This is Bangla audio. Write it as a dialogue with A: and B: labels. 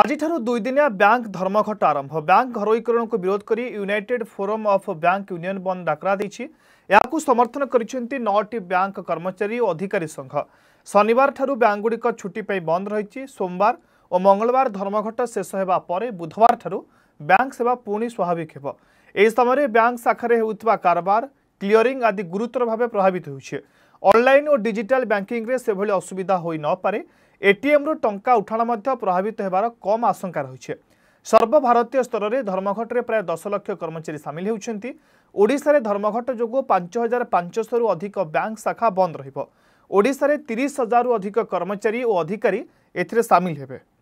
A: ଆଜିଠାରୁ ଦୁଇଦିନିଆ ବ୍ୟାଙ୍କ ଧର୍ମଘଟ ଆରମ୍ଭ ବ୍ୟାଙ୍କ ଘରୋଇକରଣକୁ ବିରୋଧ କରି united forum of bank union ବନ୍ଦ ଡାକରା ଦେଇଛି ଏହାକୁ ସମର୍ଥନ କରିଛନ୍ତି ନଅଟି ବ୍ୟାଙ୍କ କର୍ମଚାରୀ ଓ ଅଧିକାରୀ ସଂଘ ଶନିବାରଠାରୁ ବ୍ୟାଙ୍କଗୁଡ଼ିକ ଛୁଟି ପାଇଁ ବନ୍ଦ ରହିଛି ସୋମବାର ଓ ମଙ୍ଗଳବାର ଧର୍ମଘଟ ଶେଷ ହେବା ପରେ ବୁଧବାରଠାରୁ ବ୍ୟାଙ୍କ ସେବା ପୁଣି ସ୍ୱାଭାବିକ ହେବ ଏହି ସମୟରେ ବ୍ୟାଙ୍କ ଶାଖାରେ ହେଉଥିବା କାରବାର ক্লিয়রিং আদি গুরুতরভাবে প্রভাবিত হয়েছে অনলাইন ও ডিজিটাল ব্যাঙ্কিংরে সেভাবে অসুবিধা হয়ে নপরে এটিএম্রু টঙ্কা উঠাণ মধ্য প্রভাবিত হবার কম আশঙ্কা রয়েছে সর্বভারতীয় স্তরের ধর্মঘটে প্রায় দশ লক্ষ কর্মচারী সামিল হচ্ছেন ওড়শার ধর্মঘট যোগ পাঁচ হাজার পাঁচশরু অধিক ব্যাঙ্ক শাখা বন্ধ রহব ওড়শার তিরিশ হাজার অধিক কর্মচারী ও অধিকারী এতে সামিল হবে